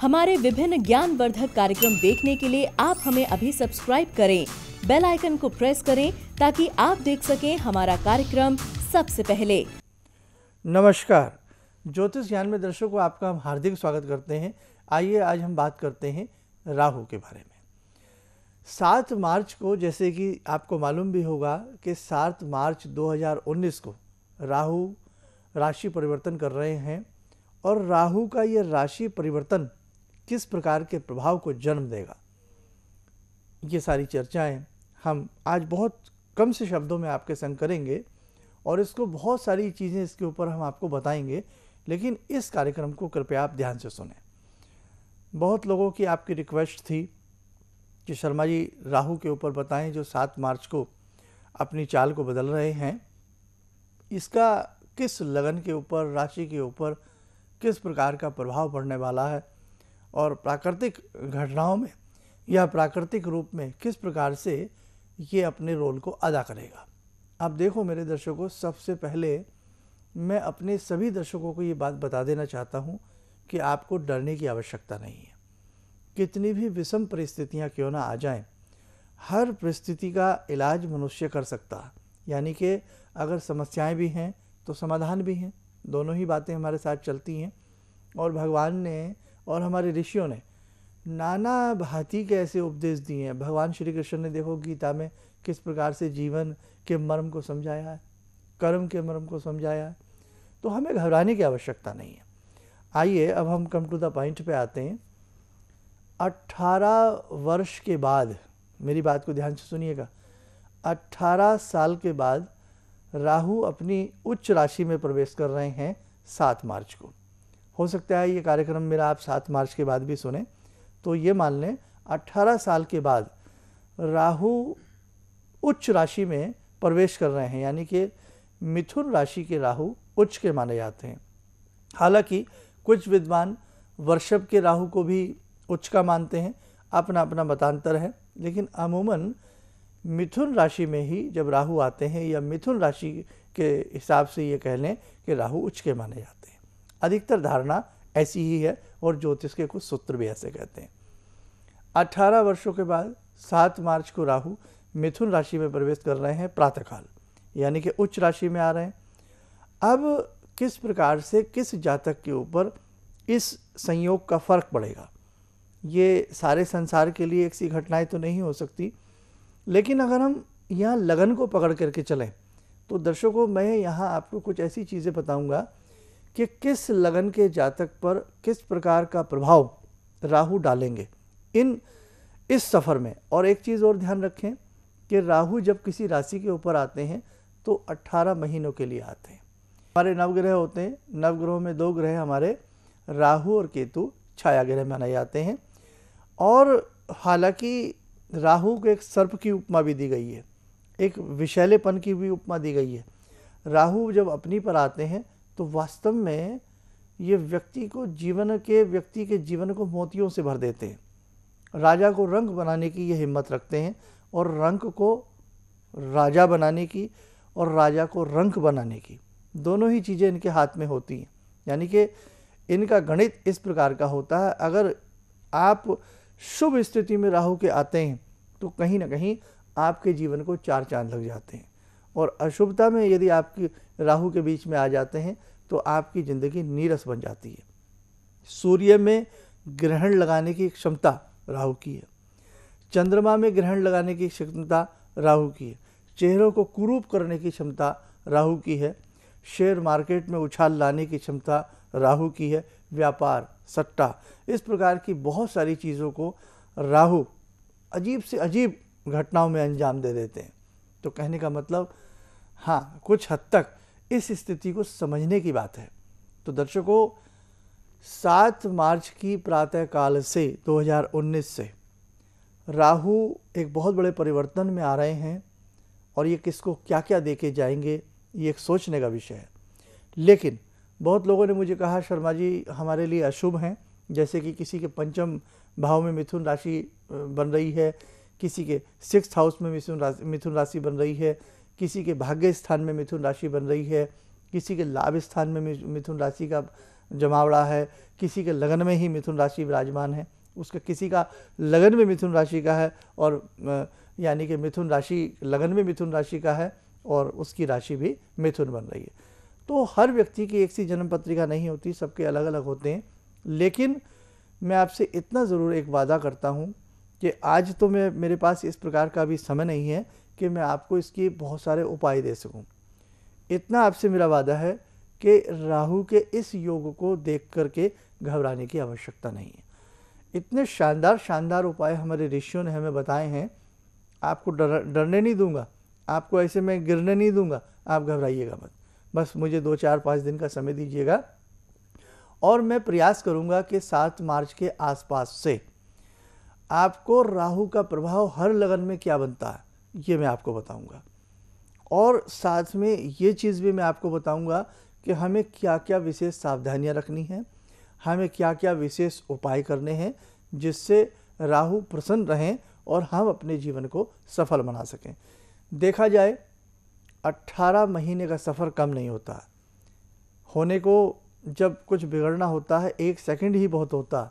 हमारे विभिन्न ज्ञानवर्धक कार्यक्रम देखने के लिए आप हमें अभी सब्सक्राइब करें बेल आइकन को प्रेस करें ताकि आप देख सकें हमारा कार्यक्रम सबसे पहले नमस्कार ज्योतिष ज्ञान में दर्शकों को आपका हम हार्दिक स्वागत करते हैं आइए आज हम बात करते हैं राहु के बारे में सात मार्च को जैसे कि आपको मालूम भी होगा कि सात मार्च 2019 को राहु राशि परिवर्तन कर रहे हैं और राहु का ये राशि परिवर्तन किस प्रकार के प्रभाव को जन्म देगा ये सारी चर्चाएं हम आज बहुत कम से शब्दों में आपके संग करेंगे और इसको बहुत सारी चीज़ें इसके ऊपर हम आपको बताएंगे लेकिन इस कार्यक्रम को कृपया आप ध्यान से सुने बहुत लोगों की आपकी रिक्वेस्ट थी कि शर्मा जी राहु के ऊपर बताएं जो सात मार्च को अपनी चाल को बदल रहे हैं इसका किस लगन के ऊपर राशि के ऊपर किस प्रकार का प्रभाव पड़ने वाला है और प्राकृतिक घटनाओं में या प्राकृतिक रूप में किस प्रकार से ये अपने रोल को अदा करेगा आप देखो मेरे दर्शकों सबसे पहले मैं अपने सभी दर्शकों को ये बात बता देना चाहता हूँ कि आपको डरने की आवश्यकता नहीं है कितनी भी विषम परिस्थितियाँ क्यों ना आ जाएं, हर परिस्थिति का इलाज मनुष्य कर सकता है यानी कि अगर समस्याएं भी हैं तो समाधान भी हैं दोनों ही बातें हमारे साथ चलती हैं और भगवान ने और हमारे ऋषियों ने नाना भांति के ऐसे उपदेश दिए हैं भगवान श्री कृष्ण ने देखो गीता में किस प्रकार से जीवन के मर्म को समझाया है कर्म के मर्म को समझाया है तो हमें घबराने की आवश्यकता नहीं है आइए अब हम कम टू द पॉइंट पे आते हैं 18 वर्ष के बाद मेरी बात को ध्यान से सुनिएगा 18 साल के बाद राहु अपनी उच्च राशि में प्रवेश कर रहे हैं सात मार्च को हो सकता है ये कार्यक्रम मेरा आप सात मार्च के बाद भी सुने तो ये मान लें अट्ठारह साल के बाद राहु उच्च राशि में प्रवेश कर रहे हैं यानी कि मिथुन राशि के राहु उच्च के माने जाते हैं हालांकि कुछ विद्वान वर्षभ के राहु को भी उच्च का मानते हैं अपना अपना मतांतर है लेकिन अमूमन मिथुन राशि में ही जब राहु आते हैं या मिथुन राशि के हिसाब से ये कह लें कि राहु उच्च के माने जाते हैं अधिकतर धारणा ऐसी ही है और ज्योतिष के कुछ सूत्र भी ऐसे कहते हैं 18 वर्षों के बाद 7 मार्च को राहु मिथुन राशि में प्रवेश कर रहे हैं प्रातःकाल यानी कि उच्च राशि में आ रहे हैं अब किस प्रकार से किस जातक के ऊपर इस संयोग का फर्क पड़ेगा ये सारे संसार के लिए एक सी घटनाएं तो नहीं हो सकती लेकिन अगर हम यहाँ लगन को पकड़ करके चलें तो दर्शकों मैं यहाँ आपको कुछ ऐसी चीज़ें बताऊँगा कि किस लगन के जातक पर किस प्रकार का प्रभाव राहु डालेंगे इन इस सफ़र में और एक चीज़ और ध्यान रखें कि राहु जब किसी राशि के ऊपर आते हैं तो 18 महीनों के लिए आते हैं हमारे नवग्रह होते हैं नवग्रहों में दो ग्रह हमारे राहु और केतु छाया ग्रह माने जाते हैं और हालांकि राहु को एक सर्प की उपमा भी दी गई है एक विशैलेपन की भी उपमा दी गई है राहु जब अपनी पर आते हैं तो वास्तव में ये व्यक्ति को जीवन के व्यक्ति के जीवन को मोतियों से भर देते हैं राजा को रंग बनाने की ये हिम्मत रखते हैं और रंग को राजा बनाने की और राजा को रंग बनाने की दोनों ही चीज़ें इनके हाथ में होती हैं यानी कि इनका गणित इस प्रकार का होता है अगर आप शुभ स्थिति में राहु के आते हैं तो कहीं ना कहीं आपके जीवन को चार चांद लग जाते हैं और अशुभता में यदि आपकी राहु के बीच में आ जाते हैं तो आपकी ज़िंदगी नीरस बन जाती है सूर्य में ग्रहण लगाने की क्षमता राहु की है चंद्रमा में ग्रहण लगाने की क्षमता राहु की है चेहरों को कुरूप करने की क्षमता राहु की है शेयर मार्केट में उछाल लाने की क्षमता राहु की है व्यापार सट्टा इस प्रकार की बहुत सारी चीज़ों को राहु अजीब से अजीब घटनाओं में अंजाम दे देते हैं तो कहने का मतलब हाँ कुछ हद तक इस स्थिति को समझने की बात है तो दर्शकों सात मार्च की प्रातःकाल से 2019 से राहु एक बहुत बड़े परिवर्तन में आ रहे हैं और ये किसको क्या क्या दे के जाएंगे ये एक सोचने का विषय है लेकिन बहुत लोगों ने मुझे कहा शर्मा जी हमारे लिए अशुभ हैं जैसे कि किसी के पंचम भाव में मिथुन राशि बन रही है किसी के सिक्स हाउस में मिथुन राशि मिथुन राशि बन रही है किसी के भाग्य स्थान में मिथुन राशि बन रही है किसी के लाभ स्थान में मिथुन राशि का जमावड़ा है किसी के लगन में ही मिथुन राशि विराजमान है उसका किसी का लगन में मिथुन राशि का है और यानी कि मिथुन राशि लगन में मिथुन राशि का है और उसकी राशि भी मिथुन बन रही है तो हर व्यक्ति की एक सी जन्म पत्रिका नहीं होती सबके अलग अलग होते हैं लेकिन मैं आपसे इतना ज़रूर एक वादा करता हूँ कि आज तो मैं मेरे पास इस प्रकार का अभी समय नहीं है कि मैं आपको इसकी बहुत सारे उपाय दे सकूं। इतना आपसे मेरा वादा है कि राहु के इस योग को देख करके घबराने की आवश्यकता नहीं है इतने शानदार शानदार उपाय हमारे ऋषियों ने हमें बताए हैं आपको डर डरने नहीं दूंगा आपको ऐसे में गिरने नहीं दूंगा आप घबराइएगा मत बस मुझे दो चार पाँच दिन का समय दीजिएगा और मैं प्रयास करूंगा कि सात मार्च के आसपास से आपको राहु का प्रभाव हर लगन में क्या बनता है ये मैं आपको बताऊंगा और साथ में ये चीज़ भी मैं आपको बताऊंगा कि हमें क्या क्या विशेष सावधानियां रखनी हैं हमें क्या क्या विशेष उपाय करने हैं जिससे राहु प्रसन्न रहें और हम अपने जीवन को सफल बना सकें देखा जाए 18 महीने का सफ़र कम नहीं होता होने को जब कुछ बिगड़ना होता है एक सेकंड ही बहुत होता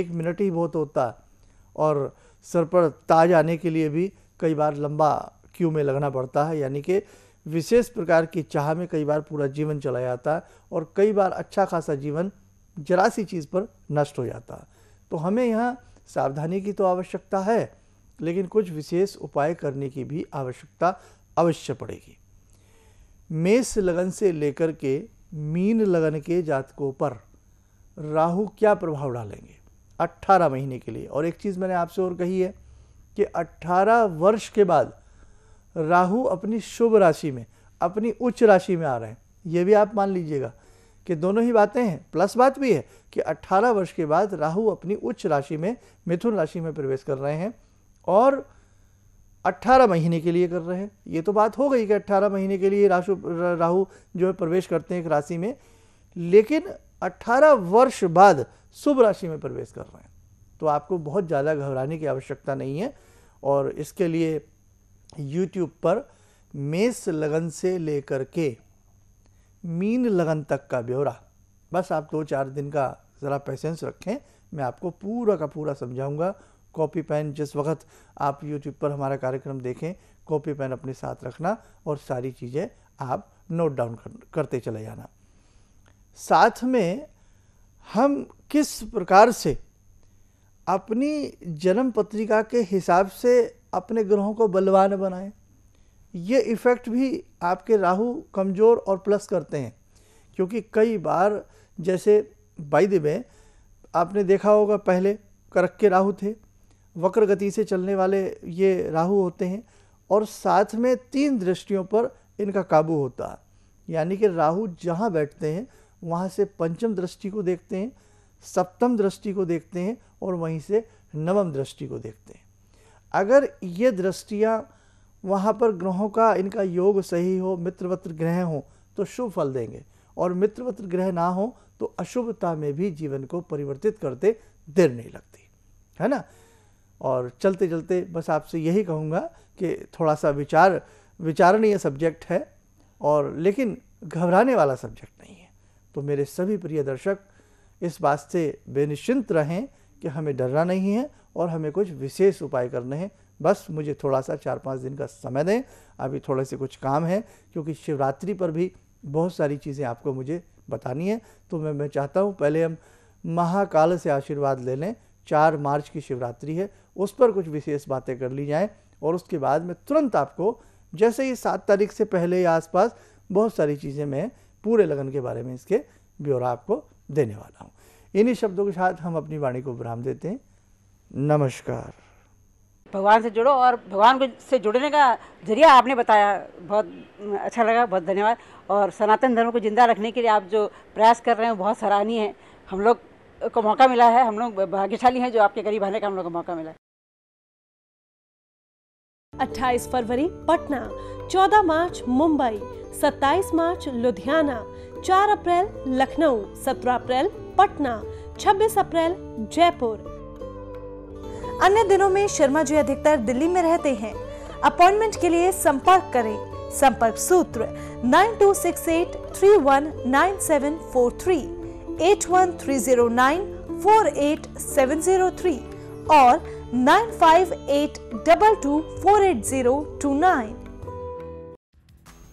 एक मिनट ही बहुत होता और सर पर ताज आने के लिए भी कई बार लंबा क्यू में लगना पड़ता है यानी कि विशेष प्रकार की चाह में कई बार पूरा जीवन चला जाता है और कई बार अच्छा खासा जीवन जरा सी चीज़ पर नष्ट हो जाता है तो हमें यहाँ सावधानी की तो आवश्यकता है लेकिन कुछ विशेष उपाय करने की भी आवश्यकता अवश्य पड़ेगी मेष लगन से लेकर के मीन लगन के जातकों पर राहु क्या प्रभाव डालेंगे 18 महीने के लिए और एक चीज़ मैंने आपसे और कही है कि 18 वर्ष के बाद राहु अपनी शुभ राशि में अपनी उच्च राशि में आ रहे हैं ये भी आप मान लीजिएगा कि दोनों ही बातें हैं प्लस बात भी है कि 18 वर्ष के बाद राहु अपनी उच्च राशि में मिथुन राशि में प्रवेश कर रहे हैं और 18 महीने के लिए कर रहे हैं ये तो बात हो गई कि 18 महीने के लिए राशु राहु जो है प्रवेश करते हैं एक राशि में लेकिन 18 वर्ष बाद शुभ राशि में प्रवेश कर रहे हैं तो आपको बहुत ज़्यादा घबराने की आवश्यकता नहीं है और इसके लिए यूट्यूब पर मेष लगन से लेकर के मीन लगन तक का ब्यौरा बस आप दो चार दिन का ज़रा पेशेंस रखें मैं आपको पूरा का पूरा समझाऊंगा कॉपी पेन जिस वक्त आप यूट्यूब पर हमारा कार्यक्रम देखें कॉपी पेन अपने साथ रखना और सारी चीज़ें आप नोट डाउन कर, करते चले जाना साथ में हम किस प्रकार से अपनी जन्म पत्रिका के हिसाब से अपने ग्रहों को बलवान बनाएं ये इफ़ेक्ट भी आपके राहु कमज़ोर और प्लस करते हैं क्योंकि कई बार जैसे बाई दिवे आपने देखा होगा पहले करक के राहु थे वक्र गति से चलने वाले ये राहु होते हैं और साथ में तीन दृष्टियों पर इनका काबू होता है यानी कि राहु जहाँ बैठते हैं वहाँ से पंचम दृष्टि को देखते हैं सप्तम दृष्टि को देखते हैं और वहीं से नवम दृष्टि को देखते हैं अगर ये दृष्टियाँ वहाँ पर ग्रहों का इनका योग सही हो मित्रवत्र ग्रह हो तो शुभ फल देंगे और मित्रवत्र ग्रह ना हो तो अशुभता में भी जीवन को परिवर्तित करते देर नहीं लगती है ना और चलते चलते बस आपसे यही कहूँगा कि थोड़ा सा विचार विचारणीय सब्जेक्ट है और लेकिन घबराने वाला सब्जेक्ट नहीं है तो मेरे सभी प्रिय दर्शक इस बात से बेनिश्चिंत रहें कि हमें डरना नहीं है और हमें कुछ विशेष उपाय करने हैं बस मुझे थोड़ा सा चार पाँच दिन का समय दें अभी थोड़े से कुछ काम है क्योंकि शिवरात्रि पर भी बहुत सारी चीज़ें आपको मुझे बतानी है तो मैं मैं चाहता हूँ पहले हम महाकाल से आशीर्वाद ले लें चार मार्च की शिवरात्रि है उस पर कुछ विशेष बातें कर ली जाएँ और उसके बाद में तुरंत आपको जैसे ही सात तारीख से पहले या आसपास बहुत सारी चीज़ें मैं पूरे लगन के बारे में इसके ब्यौरा आपको देने वाला हूँ इन्हीं शब्दों के साथ हम अपनी वाणी को विराम देते हैं नमस्कार भगवान से जुड़ो और भगवान को से जुड़ने का जरिया आपने बताया बहुत अच्छा लगा बहुत धन्यवाद और सनातन धर्म को ज़िंदा रखने के लिए आप जो प्रयास कर रहे हैं बहुत सराहनीय है हम लोग को मौका मिला है हम लोग भाग्यशाली हैं जो आपके करीब आने का हम लोग को मौका मिला है 28 फरवरी पटना 14 मार्च मुंबई 27 मार्च लुधियाना चार अप्रैल लखनऊ सत्रह अप्रैल पटना छब्बीस अप्रैल जयपुर अन्य दिनों में शर्मा जी अधिकतर दिल्ली में रहते हैं अपॉइंटमेंट के लिए संपर्क करें संपर्क सूत्र nine two six eight three one nine seven four three eight one three zero nine four eight seven zero three और nine five eight double two four eight zero two nine